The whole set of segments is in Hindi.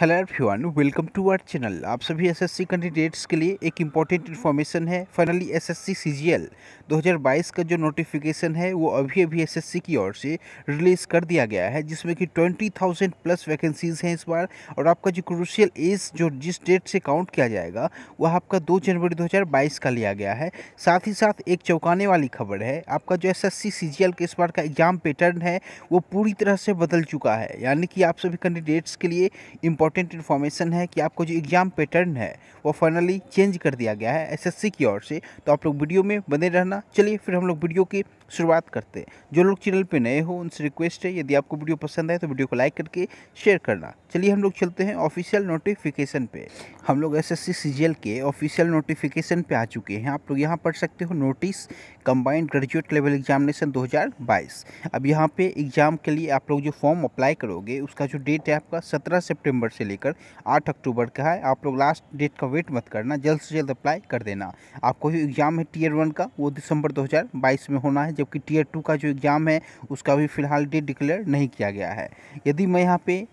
hello everyone welcome to our channel आप सभी एसएससी कैंडिडेट्स के लिए एक इम्पॉर्टेंट इन्फॉर्मेशन है फाइनली एसएससी सीजीएल 2022 का जो नोटिफिकेशन है वो अभी अभी एसएससी की ओर से रिलीज़ कर दिया गया है जिसमें कि 20,000 प्लस वैकेंसीज़ हैं इस बार और आपका जो क्रूशियल एज जो जिस डेट से काउंट किया जाएगा वह आपका दो जनवरी दो का लिया गया है साथ ही साथ एक चौंकाने वाली खबर है आपका जो एस एस के इस बार का एग्ज़ाम पैटर्न है वो पूरी तरह से बदल चुका है यानी कि आप सभी कैंडिडेट्स के लिए इम्पोर्ट इंपॉर्टेंट इन्फॉर्मेशन है कि आपको जो एग्ज़ाम पैटर्न है वो फाइनली चेंज कर दिया गया है एसएससी की ओर से तो आप लोग वीडियो में बने रहना चलिए फिर हम लोग वीडियो की शुरुआत करते हैं जो लोग चैनल पर नए हो उनसे रिक्वेस्ट है यदि आपको वीडियो पसंद आए तो वीडियो को लाइक करके शेयर करना चलिए हम लोग चलते हैं ऑफिशियल नोटिफिकेशन पे हम लोग एस एस के ऑफिशियल नोटिफिकेशन पे आ चुके हैं आप लोग यहाँ पढ़ सकते हो notice combined graduate level examination 2022 अब यहाँ पे एग्ज़ाम के लिए आप लोग जो फॉर्म अप्लाई करोगे उसका जो डेट है आपका सत्रह सेप्टेम्बर से लेकर आठ अक्टूबर का है आप लोग लास्ट डेट का वेट मत करना जल्द से जल्द अप्लाई कर देना आपको जो एग्ज़ाम है टीयर वन का वो दिसंबर 2022 में होना है जबकि टीयर टू का जो एग्ज़ाम है उसका भी फिलहाल डेट डिक्लेयर नहीं किया गया है यदि मैं यहाँ पर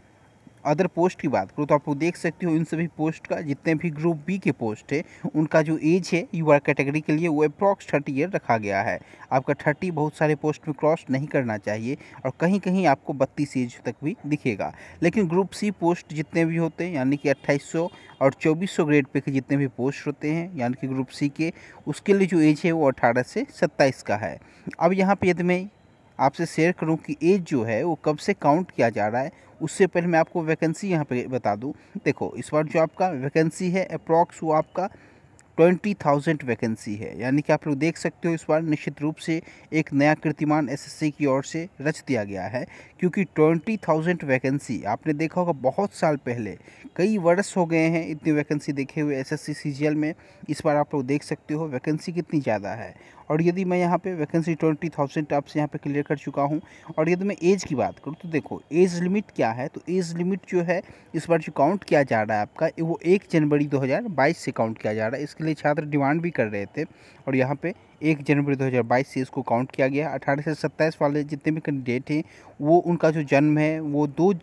अदर पोस्ट की बात करूँ तो आप देख सकते हो इन सभी पोस्ट का जितने भी ग्रुप बी के पोस्ट है उनका जो एज है युवा कैटेगरी के लिए वो अप्रॉक्स थर्टी ईयर रखा गया है आपका थर्टी बहुत सारे पोस्ट में क्रॉस नहीं करना चाहिए और कहीं कहीं आपको बत्तीस एज तक भी दिखेगा लेकिन ग्रुप सी पोस्ट जितने भी होते हैं यानी कि अट्ठाईस और चौबीस ग्रेड पे के जितने भी पोस्ट होते हैं यानी कि ग्रुप सी के उसके लिए जो एज है वो अठारह से सत्ताईस का है अब यहाँ पर यदि मैं आपसे शेयर करूं कि एज जो है वो कब से काउंट किया जा रहा है उससे पहले मैं आपको वैकेंसी यहाँ पे बता दूं देखो इस बार जो आपका वैकेंसी है अप्रॉक्स वो आपका ट्वेंटी थाउजेंड वैकेंसी है यानी कि आप लोग देख सकते हो इस बार निश्चित रूप से एक नया कीर्तिमान एसएससी की ओर से रच दिया गया है क्योंकि ट्वेंटी थाउजेंड वैकेंसी आपने देखा होगा बहुत साल पहले कई वर्ष हो गए हैं इतनी वैकेंसी देखे हुए एसएससी सीजीएल में इस बार आप लोग देख सकते हो वैकेंसी कितनी ज़्यादा है और यदि मैं यहाँ पे वैकेंसी ट्वेंटी थाउजेंड आपसे यहाँ पे क्लियर कर चुका हूँ और यदि मैं एज की बात करूँ तो देखो एज लिमिट क्या है तो एज लिमिट जो है इस बार जो काउंट किया जा रहा है आपका वो एक जनवरी दो से काउंट किया जा रहा है इसके लिए छात्र डिमांड भी कर रहे थे और यहाँ पर एक जनवरी 2022 से इसको काउंट किया गया अठारह से सत्ताईस वाले जितने भी कैंडिडेट हैं वो उनका जो जन्म है वो दो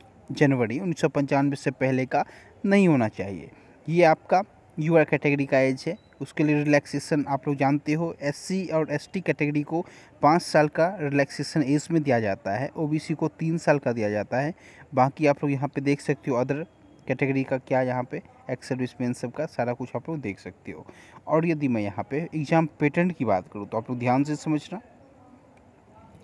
जनवरी उन्नीस से पहले का नहीं होना चाहिए ये आपका यूआर कैटेगरी का एज है उसके लिए रिलैक्सेशन आप लोग जानते हो एससी और एसटी कैटेगरी को पाँच साल का रिलैक्सेशन एज में दिया जाता है ओबीसी को तीन साल का दिया जाता है बाकी आप लोग यहाँ पे देख सकते हो अदर कैटेगरी का क्या यहाँ पे एक्स सर्विस मैन सब का सारा कुछ आप लोग देख सकते हो और यदि मैं यहाँ पे एग्ज़ाम पेटेंट की बात करूँ तो आप लोग ध्यान से समझना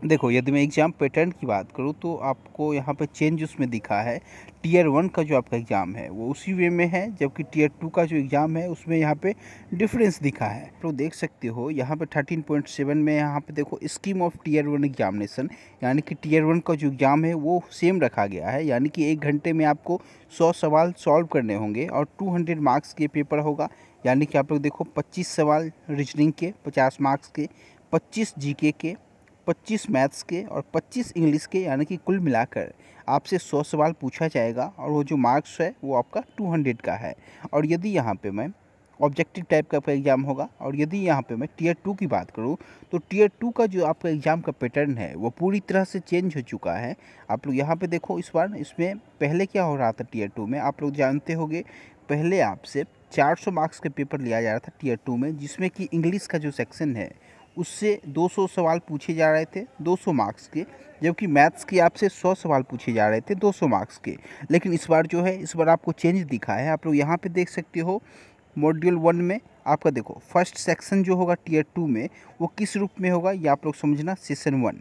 देखो यदि मैं एग्ज़ाम पैटर्न की बात करूँ तो आपको यहाँ पे चेंज उसमें दिखा है टीयर वन का जो आपका एग्ज़ाम है वो उसी वे में है जबकि टीयर टू का जो एग्ज़ाम है उसमें यहाँ पे डिफरेंस दिखा है तो देख सकते हो यहाँ पे 13.7 में यहाँ पे देखो scheme of tier one examination यानी कि टीयर वन का जो एग्ज़ाम है वो सेम रखा गया है यानी कि एक घंटे में आपको सौ सवाल सॉल्व करने होंगे और टू मार्क्स के पेपर होगा यानी कि आप लोग देखो पच्चीस सवाल रीजनिंग के पचास मार्क्स के पच्चीस जी के 25 मैथ्स के और 25 इंग्लिश के यानी कि कुल मिलाकर आपसे 100 सवाल पूछा जाएगा और वो जो मार्क्स है वो आपका 200 का है और यदि यहाँ पे मैं ऑब्जेक्टिव टाइप का आपका एग्ज़ाम होगा और यदि यहाँ पे मैं टीयर टू की बात करूँ तो टीयर टू का जो आपका एग्ज़ाम का पैटर्न है वो पूरी तरह से चेंज हो चुका है आप लोग यहाँ पर देखो इस बार इसमें पहले क्या हो रहा था टीयर टू में आप लोग जानते हो पहले आपसे 400 मार्क्स का पेपर लिया जा रहा था टीयर टू में जिसमें कि इंग्लिश का जो सेक्शन है उससे 200 सवाल पूछे जा रहे थे 200 मार्क्स के जबकि मैथ्स के आपसे 100 सवाल पूछे जा रहे थे 200 मार्क्स के लेकिन इस बार जो है इस बार आपको चेंज दिखा है आप लोग यहाँ पे देख सकते हो मॉड्यूल वन में आपका देखो फर्स्ट सेक्शन जो होगा टीयर टू में वो किस रूप में होगा ये आप लोग समझना सेशन वन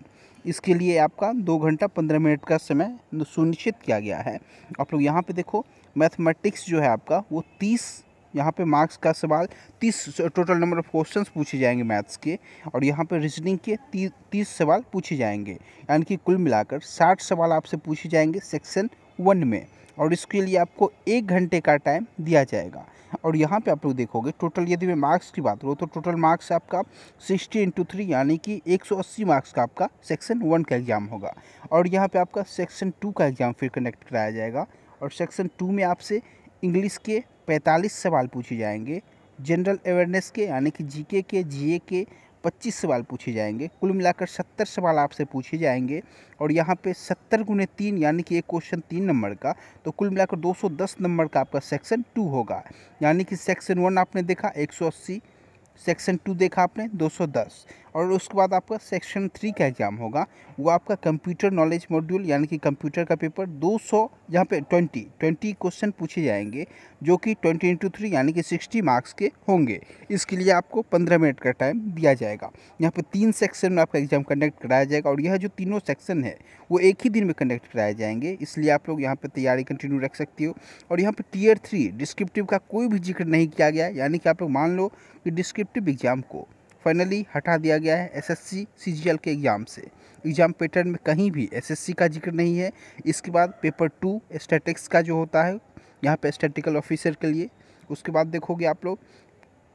इसके लिए आपका दो घंटा पंद्रह मिनट का समय सुनिश्चित किया गया है आप लोग यहाँ पे देखो मैथमेटिक्स जो है आपका वो तीस यहाँ पे मार्क्स का सवाल तीस टोटल नंबर ऑफ क्वेश्चन पूछे जाएंगे मैथ्स के और यहाँ पे रीजनिंग के ती, तीस सवाल पूछे जाएंगे यानी कि कुल मिलाकर साठ सवाल आपसे पूछे जाएंगे सेक्शन वन में और इसके लिए आपको एक घंटे का टाइम दिया जाएगा और यहाँ पे आप लोग देखोगे टोटल यदि मैं मार्क्स की बात करूँ तो टोटल मार्क्स आपका सिक्सटी इंटू थ्री यानी कि एक सौ अस्सी मार्क्स का आपका सेक्शन वन का एग्ज़ाम होगा और यहाँ पे आपका सेक्शन टू का एग्ज़ाम फिर कनेक्ट कराया जाएगा और सेक्शन टू में आपसे इंग्लिश के पैंतालीस सवाल पूछे जाएंगे जनरल अवेयरनेस के यानी कि जीके के जीए के पच्चीस सवाल पूछे जाएंगे कुल मिलाकर सत्तर सवाल आपसे पूछे जाएंगे और यहाँ पे सत्तर गुने तीन यानी कि एक क्वेश्चन तीन नंबर का तो कुल मिलाकर 210 नंबर का आपका सेक्शन टू होगा यानी कि सेक्शन वन आपने देखा 180 सेक्शन टू देखा आपने 210 और उसके बाद आपका सेक्शन थ्री का एग्ज़ाम होगा वो आपका कंप्यूटर नॉलेज मॉड्यूल यानी कि कंप्यूटर का पेपर 200 सौ यहाँ पर ट्वेंटी ट्वेंटी क्वेश्चन पूछे जाएंगे जो कि ट्वेंटी इंटू थ्री यानी कि सिक्सटी मार्क्स के होंगे इसके लिए आपको पंद्रह मिनट का टाइम दिया जाएगा यहाँ पर तीन सेक्शन में आपका एग्ज़ाम कंडक्ट कराया जाएगा और यह जो तीनों सेक्शन है वो एक ही दिन में कंडक्ट कराए जाएंगे इसलिए आप लोग यहाँ पर तैयारी कंटिन्यू रख सकते हो और यहाँ पर टीयर थ्री डिस्क्रिप्टिव का कोई भी जिक्र नहीं किया गया यानी कि आप लोग मान लो कि डिस्क्रिप्टिव एग्ज़ाम को फाइनली हटा दिया गया है एसएससी सीजीएल के एग्ज़ाम से एग्ज़ाम पैटर्न में कहीं भी एसएससी का जिक्र नहीं है इसके बाद पेपर टू स्टैटिक्स का जो होता है यहाँ पे स्टैटिकल ऑफिसर के लिए उसके बाद देखोगे आप लोग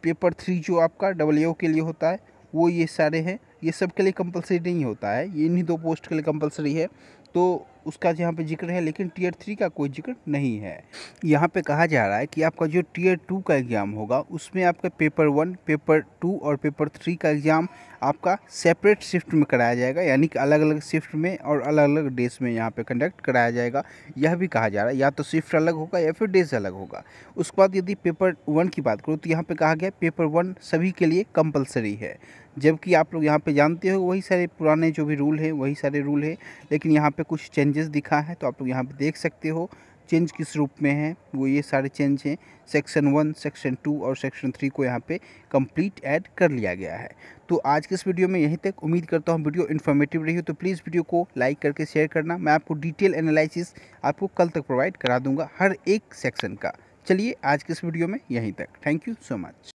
पेपर थ्री जो आपका डब्ल्यू के लिए होता है वो ये सारे हैं ये सब के लिए कंपलसरी नहीं होता है ये इन्हीं दो पोस्ट के लिए कंपलसरी है तो उसका यहाँ पे जिक्र है लेकिन टीयर थ्री का कोई जिक्र नहीं है यहाँ पे कहा जा रहा है कि आपका जो टीयर टू का एग्ज़ाम होगा उसमें आपका पेपर वन पेपर टू और पेपर थ्री का एग्ज़ाम आपका सेपरेट शिफ्ट में कराया जाएगा यानी कि अलग अलग शिफ्ट में और अलग अलग डेज में यहाँ पे कंडक्ट कराया जाएगा यह भी कहा जा रहा है या तो शिफ्ट अलग होगा या फिर डेज अलग होगा उसके बाद यदि पेपर वन की बात करूँ तो यहाँ पर कहा गया पेपर वन सभी के लिए कंपलसरी है जबकि आप लोग यहाँ पे जानते हो वही सारे पुराने जो भी रूल हैं वही सारे रूल हैं लेकिन यहाँ पे कुछ चेंज चेंजेस दिखा है तो आप लोग यहाँ पे देख सकते हो चेंज किस रूप में है वो ये सारे चेंज हैं सेक्शन वन सेक्शन टू और सेक्शन थ्री को यहाँ पे कंप्लीट ऐड कर लिया गया है तो आज के इस वीडियो में यहीं तक उम्मीद करता हूँ वीडियो इन्फॉर्मेटिव रही हो तो प्लीज़ वीडियो को लाइक करके शेयर करना मैं आपको डिटेल एनालिसिस आपको कल तक प्रोवाइड करा दूँगा हर एक सेक्शन का चलिए आज के इस वीडियो में यहीं तक थैंक यू सो मच